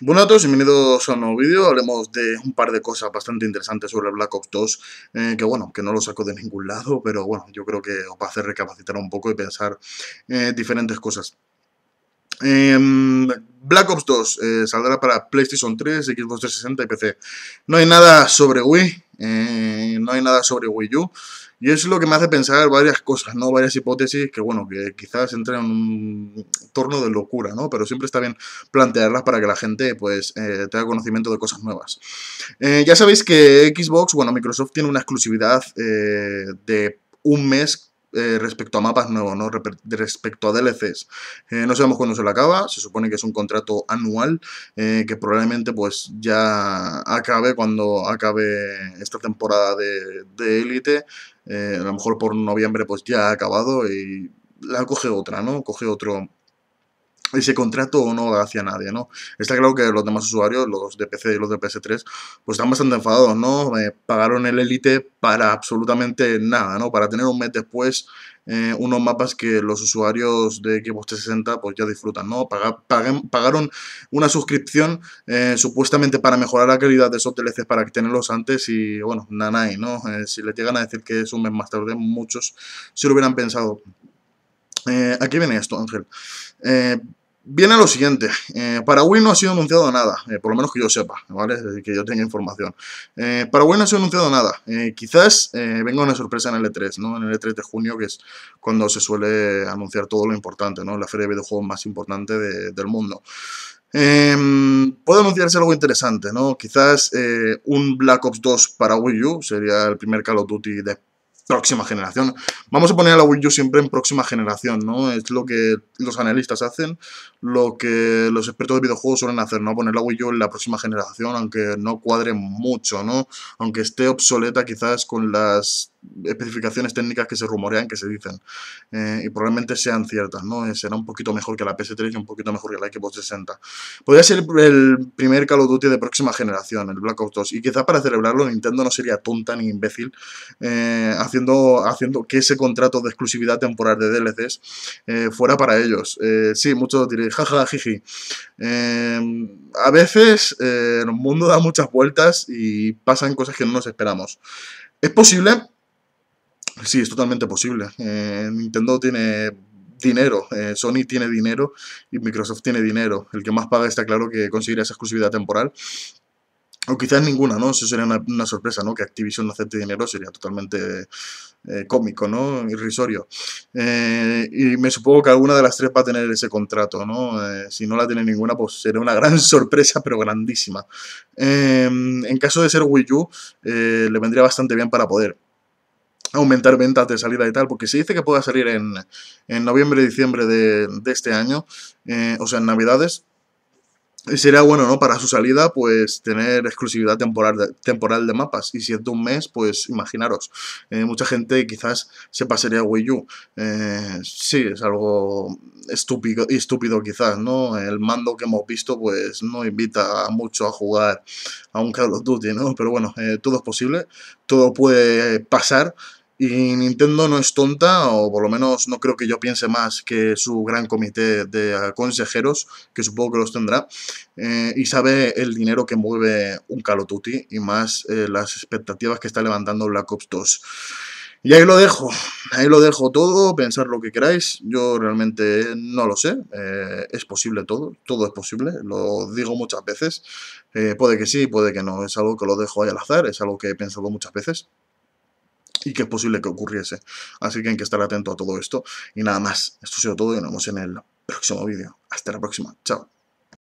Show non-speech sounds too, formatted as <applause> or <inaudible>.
Bueno a todos, bienvenidos a un nuevo vídeo, hablemos de un par de cosas bastante interesantes sobre Black Ops 2, eh, que bueno, que no lo saco de ningún lado, pero bueno, yo creo que os va a hacer recapacitar un poco y pensar eh, diferentes cosas. Em, Black Ops 2 eh, saldrá para PlayStation 3, Xbox 360 y PC. No hay nada sobre Wii, no hay nada sobre Wii U, y eso es lo que me hace pensar varias cosas, ¿no? Varias hipótesis que, bueno, que quizás entren en un torno de locura, ¿no? Pero siempre está bien plantearlas para que la gente, pues, eh, tenga conocimiento de cosas nuevas. Eh, ya sabéis que Xbox, bueno, Microsoft tiene una exclusividad eh, de un mes respecto a mapas nuevos, ¿no? respecto a DLCs. no sabemos cuándo se lo acaba, se supone que es un contrato anual que probablemente pues ya acabe cuando acabe esta temporada de Elite. Eh, a lo mejor por noviembre pues ya ha acabado y la coge otra, ¿no? Coge otro, ese contrato o no hacia nadie, ¿no? Está claro que los demás usuarios, los de PC y los de PS3, pues están bastante enfadados, ¿no? Eh, pagaron el Elite para absolutamente nada, ¿no? Para tener un mes después eh, unos mapas que los usuarios de Xbox 360 pues ya disfrutan, ¿no? pagaron una suscripción eh, supuestamente para mejorar la calidad de esos DLCs para tenerlos antes y, bueno, nanay, ¿no? si les llegan a decir que es un mes más tarde, muchos se lo hubieran pensado. Eh, aquí viene esto, Ángel? Eh, viene lo siguiente. Eh, para Wii no ha sido anunciado nada, por lo menos que yo sepa, ¿vale? que yo tenga información. Para Wii no ha sido anunciado nada. quizás venga una sorpresa en el E3, ¿no? En el E3 de junio, que es cuando se suele anunciar todo lo importante, ¿no? La feria de videojuegos más importante del mundo. Em, puede anunciarse algo interesante, ¿no? Quizás un Black Ops 2 para Wii U sería el primer Call of Duty después, próxima generación. Vamos a poner a la Wii U siempre en próxima generación, ¿no? Es lo que los analistas hacen, lo que los expertos de videojuegos suelen hacer, ¿no? Poner la Wii U en la próxima generación, aunque no cuadre mucho, ¿no? Aunque esté obsoleta quizás con las especificaciones técnicas que se rumorean, que se dicen, eh, y probablemente sean ciertas, ¿no? Eh, será un poquito mejor que la PS3 y un poquito mejor que la Xbox 60. Podría ser el primer Call of Duty de próxima generación, el Black Ops 2, y quizá para celebrarlo Nintendo no sería tonta ni imbécil eh, haciendo, haciendo que ese contrato de exclusividad temporal de DLCs fuera para ellos. sí, muchos diréis, jaja, jiji. a veces el mundo da muchas vueltas y pasan cosas que no nos esperamos. Es posible Sí, es totalmente posible. Eh, Nintendo tiene dinero, eh, Sony tiene dinero y Microsoft tiene dinero. El que más paga está claro que conseguirá esa exclusividad temporal. O quizás ninguna, ¿no? Eso sería una, sorpresa, ¿no? Que Activision no acepte dinero sería totalmente eh, cómico, ¿no? Irrisorio. y me supongo que alguna de las tres va a tener ese contrato, ¿no? si no la tiene ninguna, pues será una gran <laughs> sorpresa, pero grandísima. en caso de ser Wii U, le vendría bastante bien para poder aumentar ventas de salida y tal, porque se dice que pueda salir en, en noviembre y diciembre de, de este año, eh, o sea, en Navidades, y sería bueno, ¿no? Para su salida, pues tener exclusividad temporal de, temporal de mapas. Y si es de un mes, pues imaginaros. Eh, mucha gente quizás se pasaría a Wii U. Eh, sí, es algo estúpido, estúpido quizás, ¿no? El mando que hemos visto, pues no invita mucho a jugar a un Call of Duty, ¿no? Pero bueno, todo es posible, todo puede pasar. Y Nintendo no es tonta, o por lo menos no creo que yo piense más que su gran comité de consejeros, que supongo que los tendrá, eh, y sabe el dinero que mueve un calotuti, y más eh, las expectativas que está levantando Black Ops 2. Y ahí lo dejo, ahí lo dejo todo, pensar lo que queráis, yo realmente no lo sé, eh, es posible todo, todo es posible, lo digo muchas veces, puede que sí, puede que no, es algo que lo dejo ahí al azar, es algo que he pensado muchas veces y que es posible que ocurriese. Así que hay que estar atento a todo esto. Y nada más, esto ha sido todo y nos vemos en el próximo vídeo. Hasta la próxima, chao.